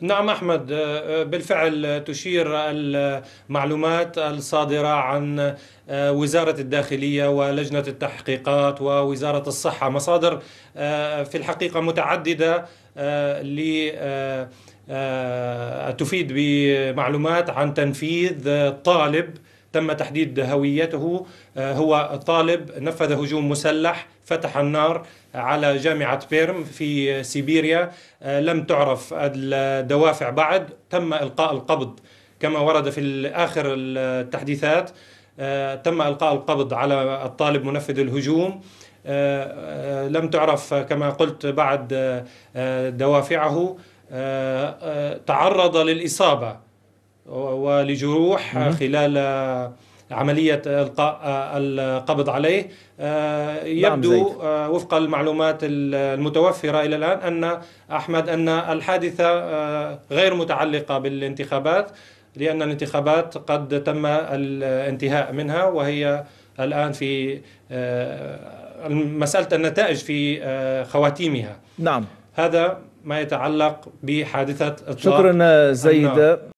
نعم احمد آه، آه، بالفعل تشير المعلومات الصادره عن آه، وزاره الداخليه ولجنه التحقيقات ووزاره الصحه مصادر في الحقيقه متعدده تفيد بمعلومات عن تنفيذ طالب تم تحديد هويته آه، هو طالب نفذ هجوم مسلح فتح النار على جامعة بيرم في سيبيريا آه، لم تعرف الدوافع بعد تم إلقاء القبض كما ورد في آخر التحديثات آه، تم إلقاء القبض على الطالب منفذ الهجوم لم تعرف كما قلت بعد دوافعه تعرض للإصابة ولجروح خلال عملية إلقاء القبض عليه نعم، يبدو وفق المعلومات المتوفرة إلى الآن أن أحمد أن الحادثة غير متعلقة بالانتخابات لأن الانتخابات قد تم الانتهاء منها وهي الآن في آه، مسألة النتائج في آه، خواتيمها نعم هذا ما يتعلق بحادثة شكرا آه، زيد